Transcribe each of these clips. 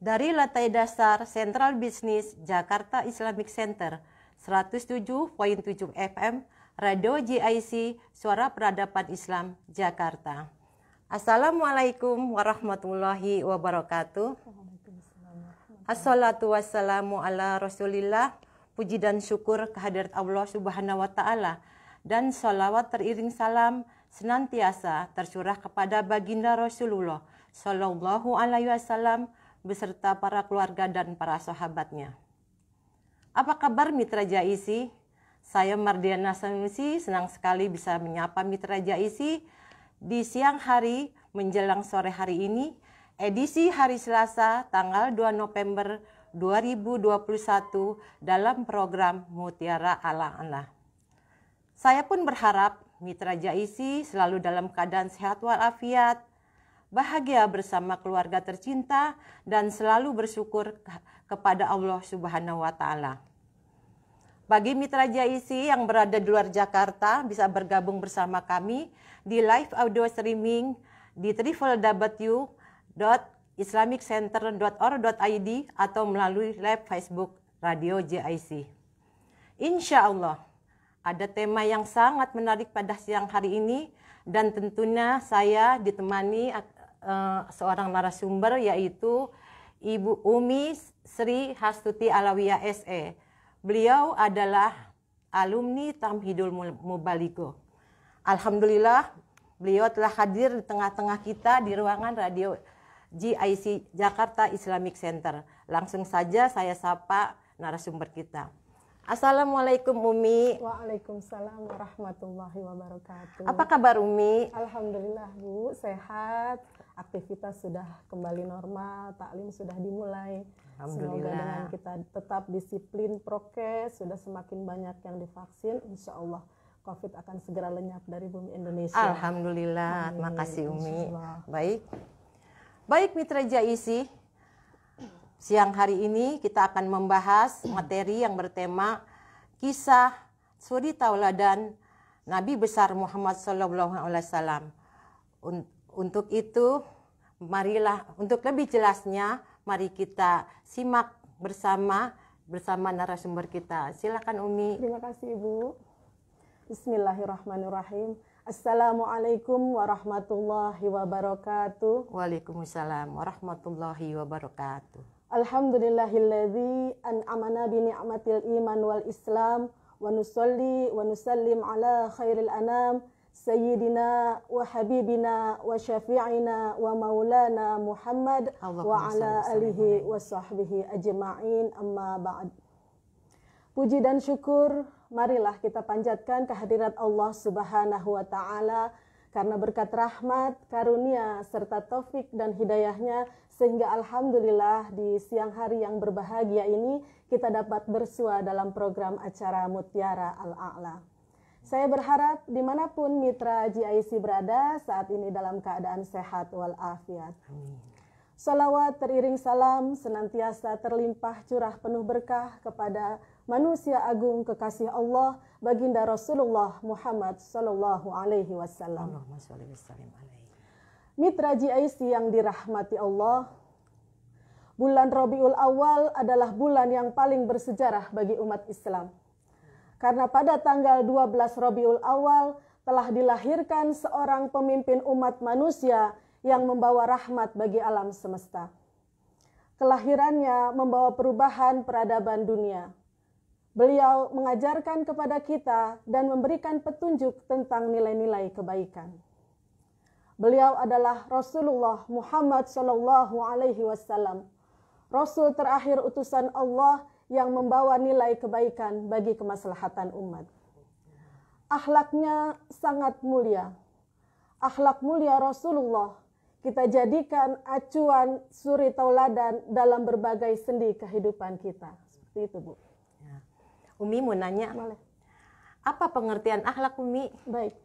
dari lantai dasar Central Business Jakarta Islamic Center 107.7 FM Radio JIC Suara Peradaban Islam Jakarta. Assalamualaikum warahmatullahi wabarakatuh. Assalatu wassalamu ala rasulillah. Puji dan syukur kehadirat Allah subhanahu wa ta'ala. Dan salawat teriring salam senantiasa tercurah kepada baginda Rasulullah Sallallahu alaihi wasallam beserta para keluarga dan para sahabatnya. Apa kabar Mitra Jaisi? Saya Mardiana Sanusi, senang sekali bisa menyapa Mitra Jaisi di siang hari menjelang sore hari ini, edisi hari Selasa tanggal 2 November 2021 dalam program Mutiara Ala Allah. Saya pun berharap Mitra Jaisi selalu dalam keadaan sehat walafiat, bahagia bersama keluarga tercinta dan selalu bersyukur kepada Allah Subhanahu wa taala. Bagi mitra JIC yang berada di luar Jakarta bisa bergabung bersama kami di live audio streaming di www.islamiccenter.or.id atau melalui live Facebook Radio JIC. Insya Allah, ada tema yang sangat menarik pada siang hari ini dan tentunya saya ditemani Eh, seorang narasumber yaitu Ibu Umi Sri Hastuti Alawiyah SE. Beliau adalah alumni Tamhidul Mubaligo. Alhamdulillah beliau telah hadir di tengah-tengah kita di ruangan radio GIC Jakarta Islamic Center. Langsung saja saya sapa narasumber kita. Assalamualaikum Umi. Waalaikumsalam warahmatullahi wabarakatuh. Apa kabar Umi? Alhamdulillah Bu, sehat. Aktivitas sudah kembali normal, taklim sudah dimulai. Semoga dengan kita tetap disiplin prokes, sudah semakin banyak yang divaksin, insya Allah COVID akan segera lenyap dari bumi Indonesia. Alhamdulillah, terima kasih Umi. Baik, baik Mitra Jaisi. Siang hari ini kita akan membahas materi yang bertema kisah suri tauladan Nabi besar Muhammad Sallallahu Alaihi Wasallam. Untuk itu, marilah untuk lebih jelasnya, mari kita simak bersama bersama narasumber kita. Silakan Umi. Terima kasih Ibu. Bismillahirrahmanirrahim. Assalamualaikum warahmatullahi wabarakatuh. Waalaikumsalam warahmatullahi wabarakatuh. Alhamdulillahilladzi an'amana bi ni'matil iman wal islam wa nusalli wa nusallim ala khairil anam sayyidina wa habibina wa syafi'ina wa maulana Muhammad Allah wa ala alihi wa sahbihi ajma'in amma ba'd. Puji dan syukur marilah kita panjatkan kehadirat Allah Subhanahu wa taala karena berkat rahmat, karunia serta taufik dan hidayahnya sehingga alhamdulillah di siang hari yang berbahagia ini kita dapat bersua dalam program acara Mutiara Al-A'la. Saya berharap dimanapun mitra GIC berada saat ini dalam keadaan sehat walafiat. Salawat teriring salam senantiasa terlimpah curah penuh berkah kepada manusia agung kekasih Allah baginda Rasulullah Muhammad sallallahu alaihi wasallam. Mitra GIC yang dirahmati Allah, bulan Rabiul Awal adalah bulan yang paling bersejarah bagi umat Islam. Karena pada tanggal 12 Rabiul Awal telah dilahirkan seorang pemimpin umat manusia yang membawa rahmat bagi alam semesta. Kelahirannya membawa perubahan peradaban dunia. Beliau mengajarkan kepada kita dan memberikan petunjuk tentang nilai-nilai kebaikan. Beliau adalah Rasulullah Muhammad Shallallahu Alaihi Wasallam, Rasul terakhir utusan Allah yang membawa nilai kebaikan bagi kemaslahatan umat. Akhlaknya sangat mulia. Akhlak mulia Rasulullah kita jadikan acuan suri tauladan dalam berbagai sendi kehidupan kita. Seperti itu, Bu. Ya. Umi mau nanya. Boleh. Apa pengertian akhlak Umi? Baik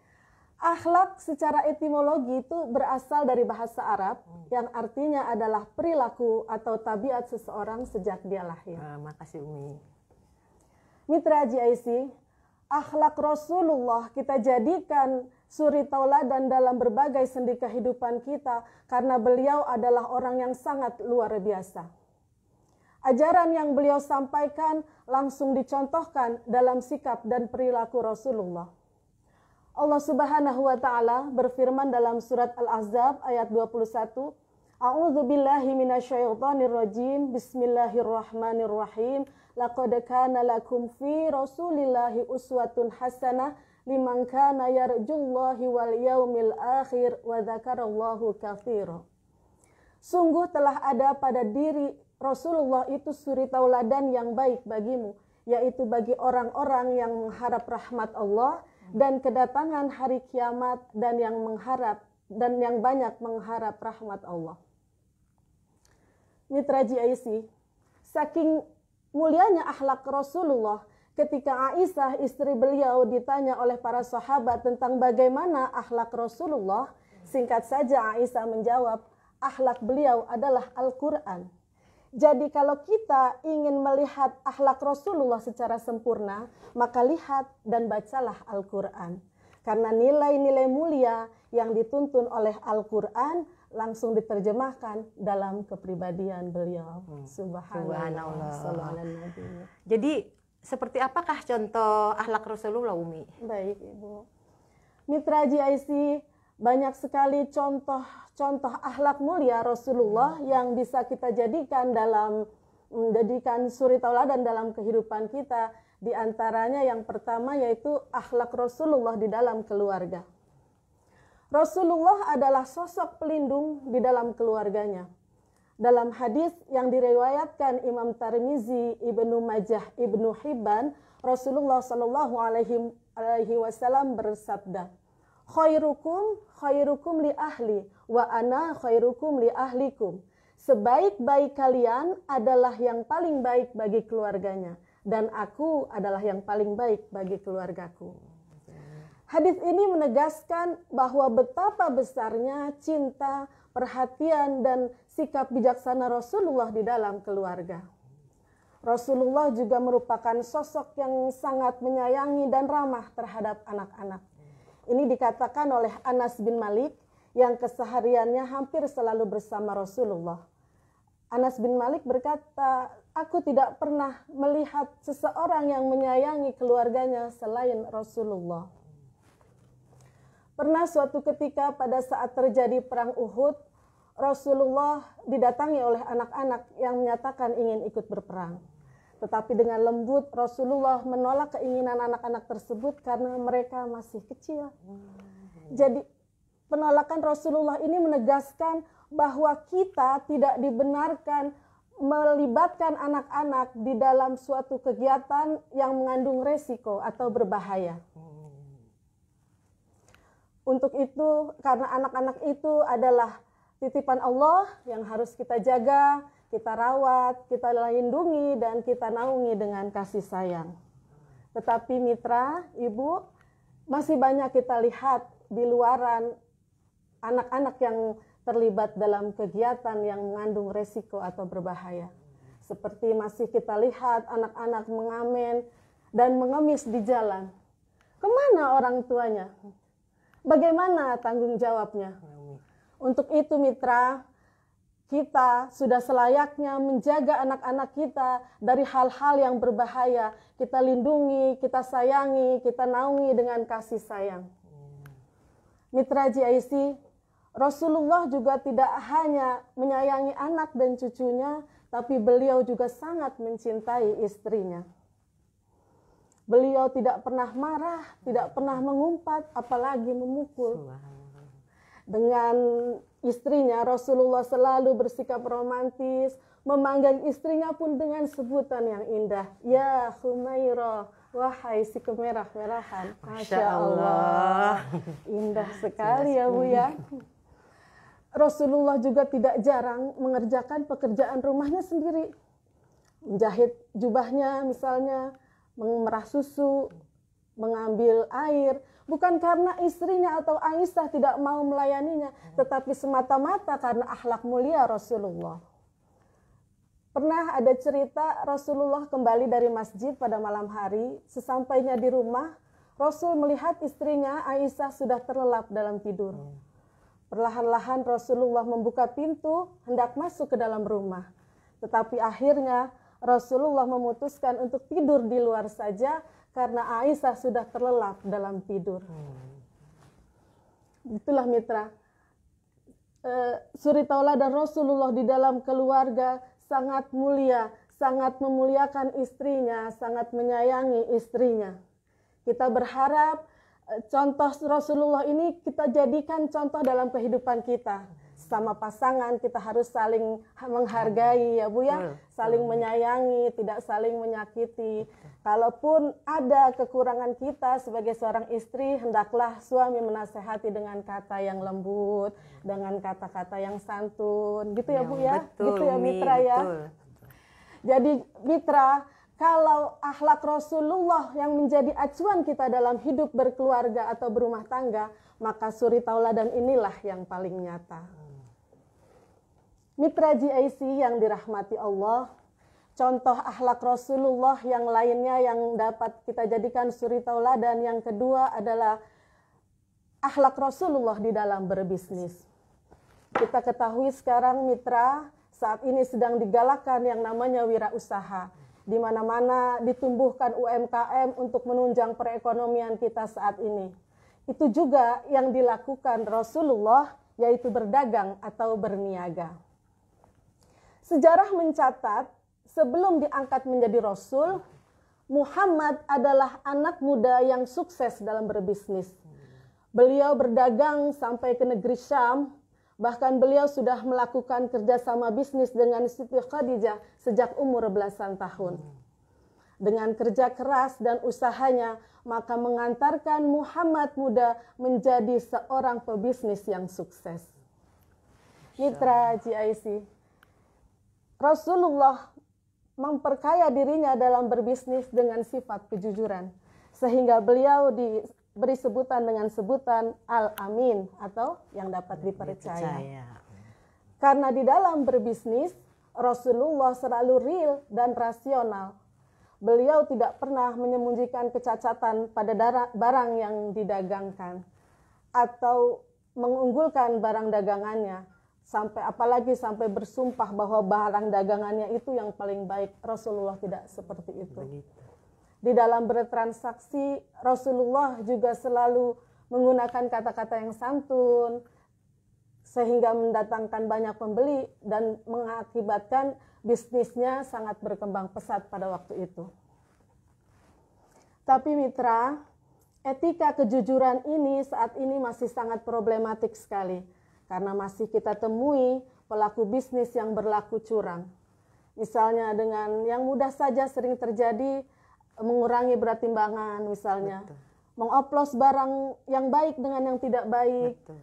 Akhlak secara etimologi itu berasal dari bahasa Arab hmm. yang artinya adalah perilaku atau tabiat seseorang sejak dia lahir. Ah, makasih Umi. Mitra GIC, akhlak Rasulullah kita jadikan suri tauladan dalam berbagai sendi kehidupan kita karena beliau adalah orang yang sangat luar biasa. Ajaran yang beliau sampaikan langsung dicontohkan dalam sikap dan perilaku Rasulullah. Allah Subhanahu wa taala berfirman dalam surat Al-Ahzab ayat 21, A'udzu billahi minasyaitonir rajim. Bismillahirrahmanirrahim. Laqad kana lakum fi Rasulillahi uswatun hasanah liman kana yarjullahi wal yaumil akhir wa dzakarallahu katsiran. Sungguh telah ada pada diri Rasulullah itu suri tauladan yang baik bagimu, yaitu bagi orang-orang yang mengharap rahmat Allah dan kedatangan hari kiamat dan yang mengharap dan yang banyak mengharap rahmat Allah. Mitra GIC, saking mulianya akhlak Rasulullah ketika Aisyah istri beliau ditanya oleh para sahabat tentang bagaimana akhlak Rasulullah, singkat saja Aisyah menjawab, akhlak beliau adalah Al-Qur'an. Jadi kalau kita ingin melihat akhlak Rasulullah secara sempurna, maka lihat dan bacalah Al-Qur'an. Karena nilai-nilai mulia yang dituntun oleh Al-Qur'an langsung diterjemahkan dalam kepribadian beliau. Hmm. Subhanallah. Subhanallah. Jadi seperti apakah contoh akhlak Rasulullah Umi? Baik Ibu. Mitra GIC banyak sekali contoh contoh akhlak mulia Rasulullah yang bisa kita jadikan dalam menjadikan mm, suri tauladan dalam kehidupan kita di antaranya yang pertama yaitu akhlak Rasulullah di dalam keluarga. Rasulullah adalah sosok pelindung di dalam keluarganya. Dalam hadis yang diriwayatkan Imam Tarmizi, Ibnu Majah, Ibnu Hibban, Rasulullah Shallallahu alaihi wasallam bersabda, khairukum khairukum li ahli wa ana khairukum li ahlikum. Sebaik-baik kalian adalah yang paling baik bagi keluarganya dan aku adalah yang paling baik bagi keluargaku. Hadis ini menegaskan bahwa betapa besarnya cinta, perhatian dan sikap bijaksana Rasulullah di dalam keluarga. Rasulullah juga merupakan sosok yang sangat menyayangi dan ramah terhadap anak-anak ini dikatakan oleh Anas bin Malik yang kesehariannya hampir selalu bersama Rasulullah. Anas bin Malik berkata, "Aku tidak pernah melihat seseorang yang menyayangi keluarganya selain Rasulullah." Pernah suatu ketika pada saat terjadi perang Uhud, Rasulullah didatangi oleh anak-anak yang menyatakan ingin ikut berperang. Tetapi dengan lembut Rasulullah menolak keinginan anak-anak tersebut karena mereka masih kecil. Jadi penolakan Rasulullah ini menegaskan bahwa kita tidak dibenarkan melibatkan anak-anak di dalam suatu kegiatan yang mengandung resiko atau berbahaya. Hmm. Untuk itu, karena anak-anak itu adalah titipan Allah yang harus kita jaga, kita rawat, kita lindungi, dan kita naungi dengan kasih sayang. Tetapi mitra, ibu, masih banyak kita lihat di luaran anak-anak yang terlibat dalam kegiatan yang mengandung resiko atau berbahaya. Seperti masih kita lihat anak-anak mengamen dan mengemis di jalan. Kemana orang tuanya? Bagaimana tanggung jawabnya? Untuk itu mitra, kita sudah selayaknya menjaga anak-anak kita dari hal-hal yang berbahaya. Kita lindungi, kita sayangi, kita naungi dengan kasih sayang. Mitra JIC, Rasulullah juga tidak hanya menyayangi anak dan cucunya, tapi beliau juga sangat mencintai istrinya. Beliau tidak pernah marah, tidak pernah mengumpat, apalagi memukul. Dengan istrinya, Rasulullah selalu bersikap romantis, memanggil istrinya pun dengan sebutan yang indah. Ya Humaira, wahai si kemerah-merahan. Masya Allah. Indah sekali ya Bu ya. Rasulullah juga tidak jarang mengerjakan pekerjaan rumahnya sendiri. Menjahit jubahnya misalnya, memerah susu, mengambil air, bukan karena istrinya atau Aisyah tidak mau melayaninya, tetapi semata-mata karena akhlak mulia Rasulullah. Pernah ada cerita Rasulullah kembali dari masjid pada malam hari, sesampainya di rumah, Rasul melihat istrinya Aisyah sudah terlelap dalam tidur. Perlahan-lahan Rasulullah membuka pintu, hendak masuk ke dalam rumah. Tetapi akhirnya Rasulullah memutuskan untuk tidur di luar saja karena Aisyah sudah terlelap dalam tidur. Hmm. Itulah mitra. E, suri Taulah dan Rasulullah di dalam keluarga sangat mulia, sangat memuliakan istrinya, sangat menyayangi istrinya. Kita berharap e, contoh Rasulullah ini kita jadikan contoh dalam kehidupan kita sama pasangan kita harus saling menghargai ya Bu ya, saling menyayangi, tidak saling menyakiti. Kalaupun ada kekurangan kita sebagai seorang istri, hendaklah suami menasehati dengan kata yang lembut, dengan kata-kata yang santun. Gitu ya, Bu ya? Betul, gitu ya Mitra ya. Betul. Jadi Mitra, kalau akhlak Rasulullah yang menjadi acuan kita dalam hidup berkeluarga atau berumah tangga, maka suri tauladan inilah yang paling nyata. Mitra GIC yang dirahmati Allah, contoh akhlak Rasulullah yang lainnya yang dapat kita jadikan suri tauladan yang kedua adalah akhlak Rasulullah di dalam berbisnis. Kita ketahui sekarang mitra saat ini sedang digalakkan yang namanya wirausaha. Di mana-mana ditumbuhkan UMKM untuk menunjang perekonomian kita saat ini. Itu juga yang dilakukan Rasulullah yaitu berdagang atau berniaga. Sejarah mencatat sebelum diangkat menjadi rasul, Muhammad adalah anak muda yang sukses dalam berbisnis. Beliau berdagang sampai ke negeri Syam, bahkan beliau sudah melakukan kerjasama bisnis dengan Siti Khadijah sejak umur belasan tahun. Dengan kerja keras dan usahanya, maka mengantarkan Muhammad muda menjadi seorang pebisnis yang sukses. Mitra GIC, Rasulullah memperkaya dirinya dalam berbisnis dengan sifat kejujuran sehingga beliau diberi sebutan dengan sebutan al-amin atau yang dapat dipercaya. Karena di dalam berbisnis Rasulullah selalu real dan rasional. Beliau tidak pernah menyembunyikan kecacatan pada barang yang didagangkan atau mengunggulkan barang dagangannya sampai apalagi sampai bersumpah bahwa barang dagangannya itu yang paling baik. Rasulullah tidak seperti itu. Di dalam bertransaksi, Rasulullah juga selalu menggunakan kata-kata yang santun sehingga mendatangkan banyak pembeli dan mengakibatkan bisnisnya sangat berkembang pesat pada waktu itu. Tapi mitra, etika kejujuran ini saat ini masih sangat problematik sekali karena masih kita temui pelaku bisnis yang berlaku curang. Misalnya dengan yang mudah saja sering terjadi mengurangi berat timbangan misalnya. Betul. Mengoplos barang yang baik dengan yang tidak baik. Betul.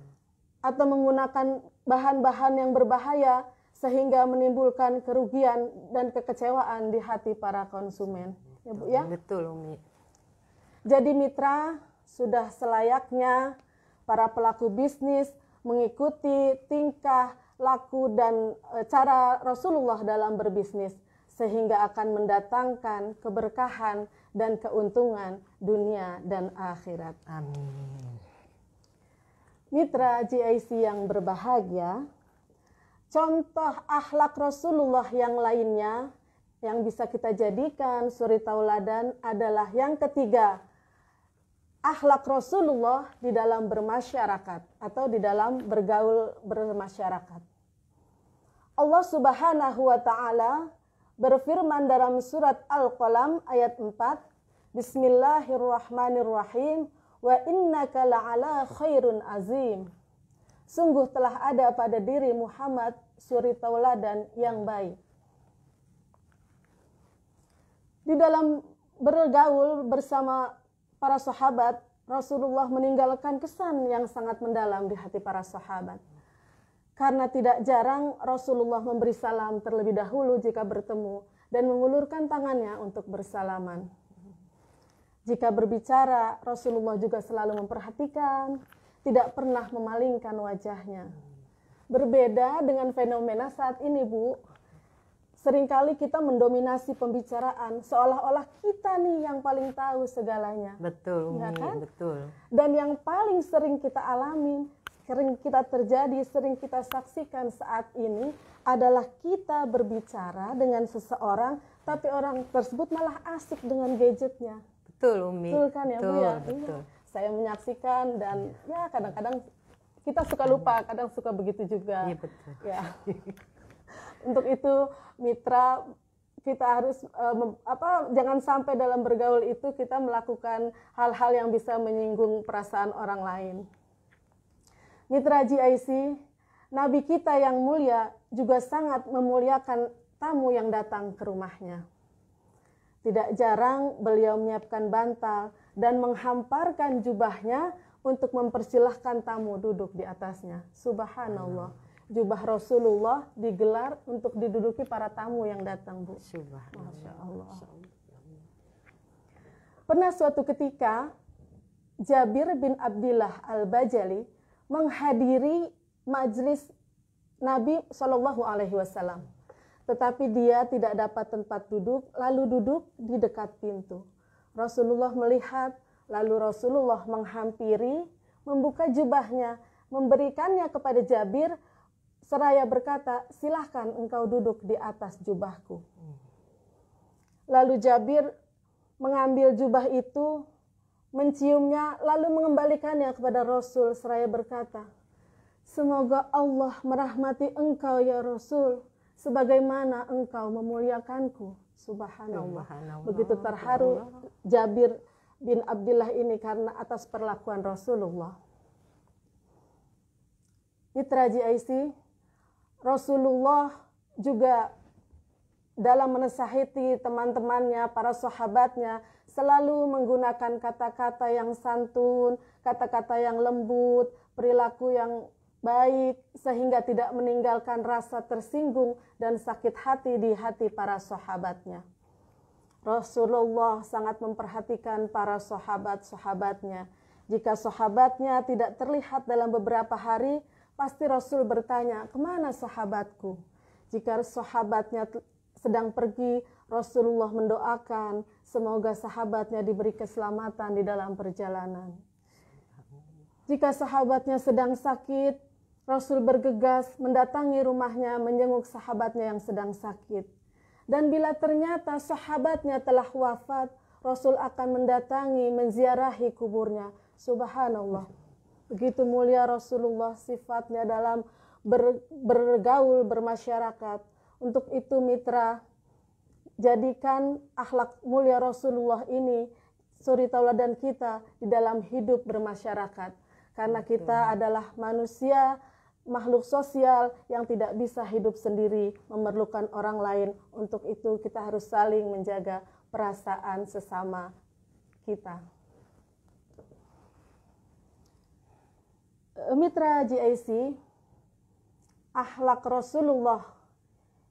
Atau menggunakan bahan-bahan yang berbahaya sehingga menimbulkan kerugian dan kekecewaan di hati para konsumen. Ya Bu ya? Betul Umi. Jadi mitra sudah selayaknya para pelaku bisnis mengikuti tingkah laku dan e, cara Rasulullah dalam berbisnis sehingga akan mendatangkan keberkahan dan keuntungan dunia dan akhirat. Amin. Mitra GIC yang berbahagia, contoh akhlak Rasulullah yang lainnya yang bisa kita jadikan suri tauladan adalah yang ketiga, akhlak Rasulullah di dalam bermasyarakat atau di dalam bergaul bermasyarakat. Allah Subhanahu wa taala berfirman dalam surat Al-Qalam ayat 4, Bismillahirrahmanirrahim, wa innaka la'ala khairun azim. Sungguh telah ada pada diri Muhammad suri tauladan yang baik. Di dalam bergaul bersama para sahabat, Rasulullah meninggalkan kesan yang sangat mendalam di hati para sahabat. Karena tidak jarang Rasulullah memberi salam terlebih dahulu jika bertemu dan mengulurkan tangannya untuk bersalaman. Jika berbicara, Rasulullah juga selalu memperhatikan, tidak pernah memalingkan wajahnya. Berbeda dengan fenomena saat ini, Bu, seringkali kita mendominasi pembicaraan seolah-olah kita nih yang paling tahu segalanya. Betul, ya kan? betul. Dan yang paling sering kita alami, sering kita terjadi, sering kita saksikan saat ini adalah kita berbicara dengan seseorang tapi orang tersebut malah asik dengan gadgetnya. Betul, Umi. Betul kan ya, betul, Bu ya? Iya. Betul. Saya menyaksikan dan ya kadang-kadang kita suka lupa, kadang suka begitu juga. Iya, betul. Ya. untuk itu mitra kita harus uh, apa jangan sampai dalam bergaul itu kita melakukan hal-hal yang bisa menyinggung perasaan orang lain. Mitra GIC, nabi kita yang mulia juga sangat memuliakan tamu yang datang ke rumahnya. Tidak jarang beliau menyiapkan bantal dan menghamparkan jubahnya untuk mempersilahkan tamu duduk di atasnya. Subhanallah jubah Rasulullah digelar untuk diduduki para tamu yang datang, Bu. Subhanallah. Masya Pernah suatu ketika Jabir bin Abdullah Al-Bajali menghadiri majlis Nabi Shallallahu alaihi wasallam. Tetapi dia tidak dapat tempat duduk, lalu duduk di dekat pintu. Rasulullah melihat, lalu Rasulullah menghampiri, membuka jubahnya, memberikannya kepada Jabir Seraya berkata, silahkan engkau duduk di atas jubahku. Lalu Jabir mengambil jubah itu, menciumnya, lalu mengembalikannya kepada Rasul seraya berkata, Semoga Allah merahmati engkau ya Rasul, sebagaimana engkau memuliakanku. Subhanallah. Begitu terharu Jabir bin Abdullah ini karena atas perlakuan Rasulullah. Mitra GIC, Rasulullah juga dalam menasihati teman-temannya, para sahabatnya, selalu menggunakan kata-kata yang santun, kata-kata yang lembut, perilaku yang baik, sehingga tidak meninggalkan rasa tersinggung dan sakit hati di hati para sahabatnya. Rasulullah sangat memperhatikan para sahabat-sahabatnya. Jika sahabatnya tidak terlihat dalam beberapa hari, Pasti Rasul bertanya, kemana sahabatku? Jika sahabatnya sedang pergi, Rasulullah mendoakan semoga sahabatnya diberi keselamatan di dalam perjalanan. Jika sahabatnya sedang sakit, Rasul bergegas mendatangi rumahnya menjenguk sahabatnya yang sedang sakit. Dan bila ternyata sahabatnya telah wafat, Rasul akan mendatangi, menziarahi kuburnya. Subhanallah begitu mulia Rasulullah sifatnya dalam ber, bergaul bermasyarakat untuk itu mitra jadikan akhlak mulia Rasulullah ini suri tauladan kita di dalam hidup bermasyarakat karena kita adalah manusia makhluk sosial yang tidak bisa hidup sendiri memerlukan orang lain untuk itu kita harus saling menjaga perasaan sesama kita Eh, mitra GIC akhlak Rasulullah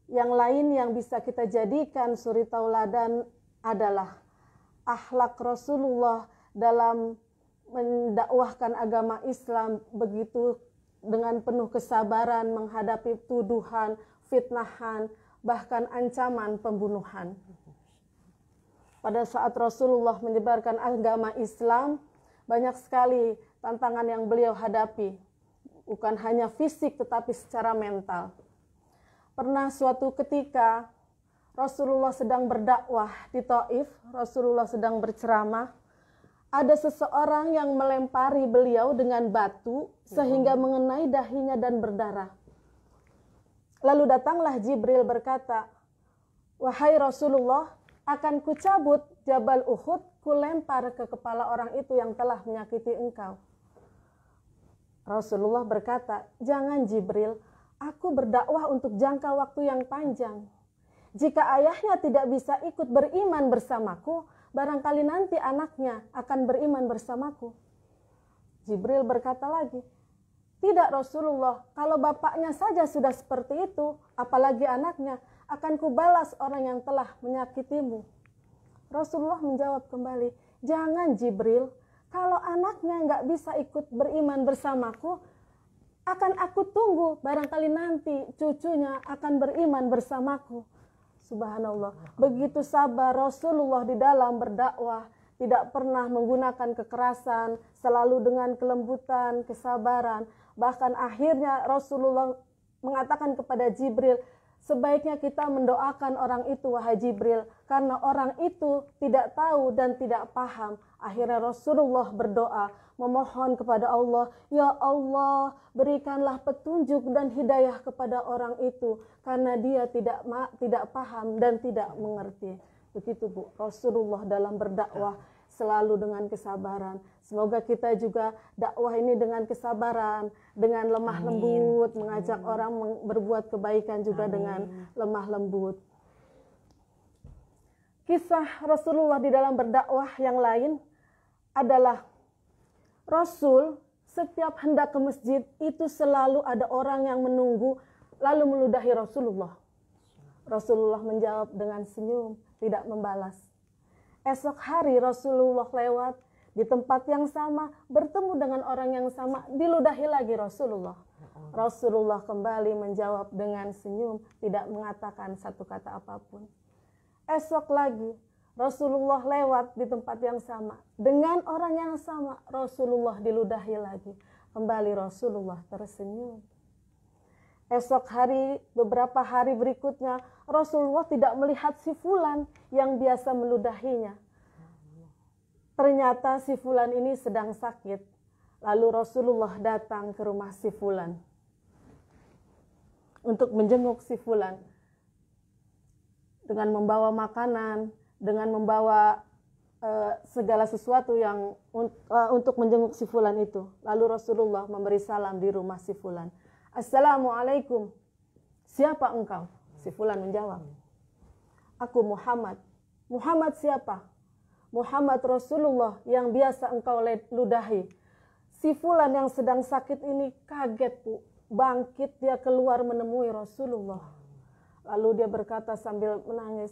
yang lain yang bisa kita jadikan suri tauladan adalah akhlak Rasulullah dalam mendakwahkan agama Islam begitu dengan penuh kesabaran menghadapi tuduhan, fitnahan, bahkan ancaman pembunuhan. Pada saat Rasulullah menyebarkan agama Islam, banyak sekali tantangan yang beliau hadapi, bukan hanya fisik tetapi secara mental. Pernah suatu ketika Rasulullah sedang berdakwah di Taif, Rasulullah sedang berceramah, ada seseorang yang melempari beliau dengan batu sehingga mm-hmm. mengenai dahinya dan berdarah. Lalu datanglah Jibril berkata, "Wahai Rasulullah, akan kucabut Jabal Uhud, kulempar ke kepala orang itu yang telah menyakiti engkau." Rasulullah berkata, "Jangan Jibril, aku berdakwah untuk jangka waktu yang panjang. Jika ayahnya tidak bisa ikut beriman bersamaku, barangkali nanti anaknya akan beriman bersamaku." Jibril berkata lagi, "Tidak Rasulullah, kalau bapaknya saja sudah seperti itu, apalagi anaknya, akan kubalas orang yang telah menyakitimu." Rasulullah menjawab kembali, "Jangan Jibril, kalau anaknya nggak bisa ikut beriman bersamaku, akan aku tunggu barangkali nanti cucunya akan beriman bersamaku. Subhanallah. Begitu sabar Rasulullah di dalam berdakwah, tidak pernah menggunakan kekerasan, selalu dengan kelembutan, kesabaran. Bahkan akhirnya Rasulullah mengatakan kepada Jibril, Sebaiknya kita mendoakan orang itu, wahai Jibril, karena orang itu tidak tahu dan tidak paham. Akhirnya Rasulullah berdoa, memohon kepada Allah, "Ya Allah, berikanlah petunjuk dan hidayah kepada orang itu, karena dia tidak tidak paham dan tidak mengerti." Begitu, Bu, Rasulullah dalam berdakwah selalu dengan kesabaran. Semoga kita juga dakwah ini dengan kesabaran, dengan lemah Amin. lembut, mengajak Amin. orang berbuat kebaikan juga Amin. dengan lemah lembut. Kisah Rasulullah di dalam berdakwah yang lain adalah Rasul setiap hendak ke masjid itu selalu ada orang yang menunggu lalu meludahi Rasulullah. Rasulullah menjawab dengan senyum, tidak membalas Esok hari Rasulullah lewat di tempat yang sama, bertemu dengan orang yang sama, diludahi lagi Rasulullah. Rasulullah kembali menjawab dengan senyum, tidak mengatakan satu kata apapun. Esok lagi, Rasulullah lewat di tempat yang sama. Dengan orang yang sama, Rasulullah diludahi lagi. Kembali Rasulullah tersenyum. Esok hari, beberapa hari berikutnya, Rasulullah tidak melihat si Fulan yang biasa meludahinya. Ternyata si Fulan ini sedang sakit. Lalu Rasulullah datang ke rumah si Fulan untuk menjenguk si Fulan dengan membawa makanan, dengan membawa uh, segala sesuatu yang uh, untuk menjenguk si Fulan itu. Lalu Rasulullah memberi salam di rumah si Fulan. Assalamualaikum. Siapa engkau? Si Fulan menjawab. Aku Muhammad. Muhammad siapa? Muhammad Rasulullah yang biasa engkau ludahi. Si Fulan yang sedang sakit ini kaget bu. Bangkit dia keluar menemui Rasulullah. Lalu dia berkata sambil menangis.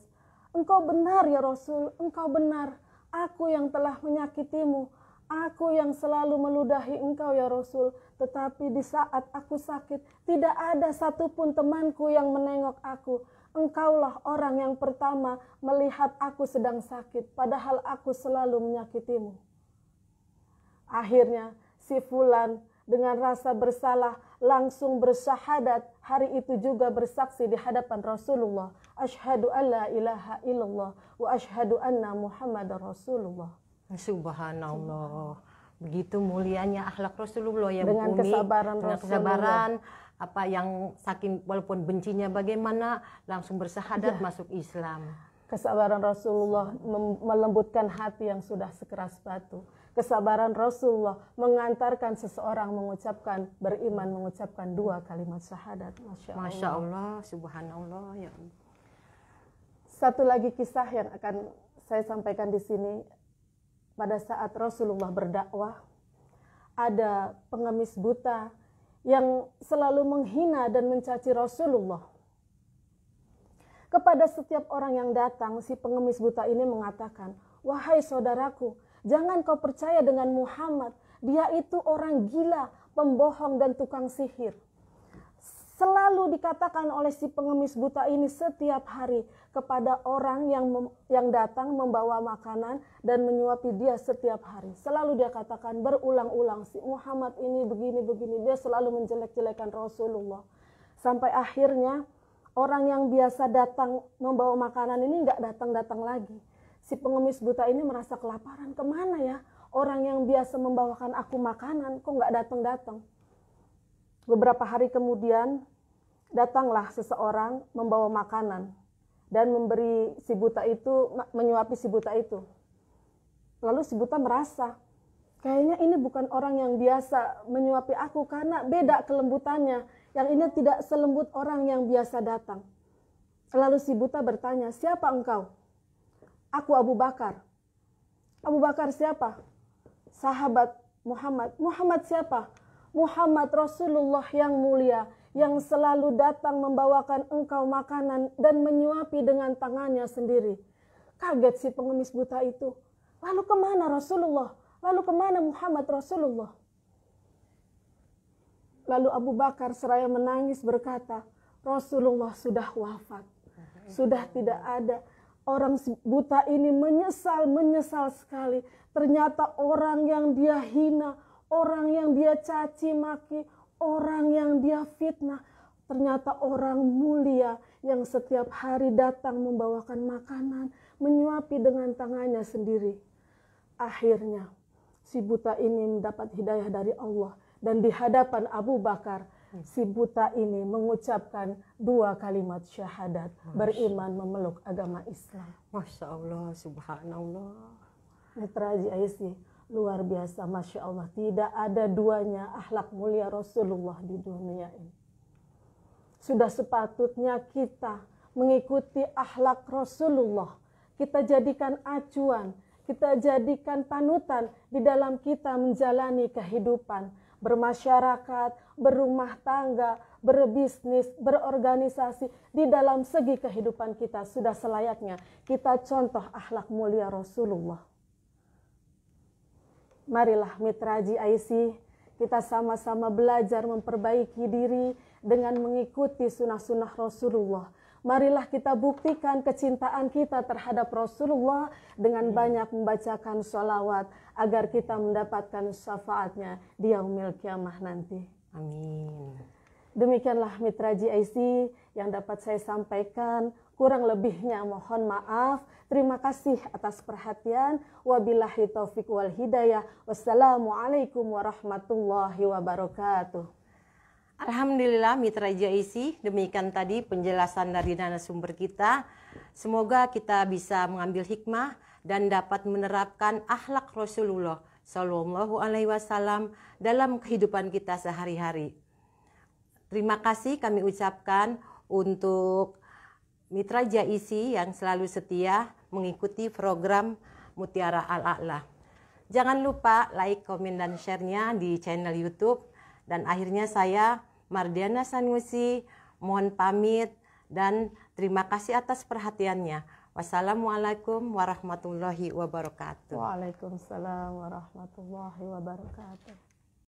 Engkau benar ya Rasul, engkau benar. Aku yang telah menyakitimu Aku yang selalu meludahi engkau ya Rasul, tetapi di saat aku sakit, tidak ada satupun temanku yang menengok aku. Engkaulah orang yang pertama melihat aku sedang sakit, padahal aku selalu menyakitimu. Akhirnya, si Fulan dengan rasa bersalah langsung bersyahadat hari itu juga bersaksi di hadapan Rasulullah. Ashadu alla ilaha illallah wa ashadu anna muhammadar Rasulullah. Subhanallah. Begitu mulianya akhlak Rasulullah yang Dengan kesabaran Dengan kesabaran apa yang saking walaupun bencinya bagaimana langsung bersahadat ya. masuk Islam. Kesabaran Rasulullah melembutkan hati yang sudah sekeras batu. Kesabaran Rasulullah mengantarkan seseorang mengucapkan beriman mengucapkan dua kalimat syahadat. Masya Allah. Masya Allah, subhanallah ya. Satu lagi kisah yang akan saya sampaikan di sini pada saat Rasulullah berdakwah ada pengemis buta yang selalu menghina dan mencaci Rasulullah. Kepada setiap orang yang datang, si pengemis buta ini mengatakan, "Wahai saudaraku, jangan kau percaya dengan Muhammad. Dia itu orang gila, pembohong dan tukang sihir." Selalu dikatakan oleh si pengemis buta ini setiap hari, kepada orang yang yang datang membawa makanan dan menyuapi dia setiap hari. Selalu dia katakan berulang-ulang si Muhammad ini begini begini dia selalu menjelek-jelekan Rasulullah. Sampai akhirnya orang yang biasa datang membawa makanan ini nggak datang-datang lagi. Si pengemis buta ini merasa kelaparan kemana ya? Orang yang biasa membawakan aku makanan kok nggak datang-datang. Beberapa hari kemudian datanglah seseorang membawa makanan dan memberi si buta itu menyuapi si buta itu. Lalu si buta merasa kayaknya ini bukan orang yang biasa menyuapi aku karena beda kelembutannya. Yang ini tidak selembut orang yang biasa datang. Lalu si buta bertanya, "Siapa engkau?" "Aku Abu Bakar." "Abu Bakar siapa?" "Sahabat Muhammad." "Muhammad siapa?" "Muhammad Rasulullah yang mulia yang selalu datang membawakan engkau makanan dan menyuapi dengan tangannya sendiri. Kaget si pengemis buta itu. Lalu kemana Rasulullah? Lalu kemana Muhammad Rasulullah? Lalu Abu Bakar seraya menangis berkata, Rasulullah sudah wafat. Sudah tidak ada orang buta ini menyesal, menyesal sekali. Ternyata orang yang dia hina, orang yang dia caci maki, orang yang dia fitnah ternyata orang mulia yang setiap hari datang membawakan makanan, menyuapi dengan tangannya sendiri. Akhirnya, si buta ini mendapat hidayah dari Allah dan di hadapan Abu Bakar, si buta ini mengucapkan dua kalimat syahadat, Masya. beriman memeluk agama Islam. Masya Allah, subhanallah. Netraji Aisyah luar biasa masya Allah tidak ada duanya akhlak mulia Rasulullah di dunia ini sudah sepatutnya kita mengikuti akhlak Rasulullah kita jadikan acuan kita jadikan panutan di dalam kita menjalani kehidupan bermasyarakat, berumah tangga, berbisnis, berorganisasi di dalam segi kehidupan kita sudah selayaknya kita contoh akhlak mulia Rasulullah marilah mitra GIC kita sama-sama belajar memperbaiki diri dengan mengikuti sunnah-sunnah Rasulullah. Marilah kita buktikan kecintaan kita terhadap Rasulullah dengan hmm. banyak membacakan sholawat agar kita mendapatkan syafaatnya di yaumil kiamah nanti. Amin. Demikianlah mitra GIC yang dapat saya sampaikan. Kurang lebihnya mohon maaf. Terima kasih atas perhatian. Wabillahi taufik wal hidayah. Wassalamualaikum warahmatullahi wabarakatuh. Alhamdulillah mitra JIC, demikian tadi penjelasan dari Dana Sumber kita. Semoga kita bisa mengambil hikmah dan dapat menerapkan akhlak Rasulullah Shallallahu Alaihi Wasallam dalam kehidupan kita sehari-hari. Terima kasih kami ucapkan untuk mitra Jaisi yang selalu setia mengikuti program Mutiara Al-A'la. Jangan lupa like, komen, dan share-nya di channel YouTube. Dan akhirnya saya, Mardiana Sanusi, mohon pamit dan terima kasih atas perhatiannya. Wassalamualaikum warahmatullahi wabarakatuh. Waalaikumsalam warahmatullahi wabarakatuh.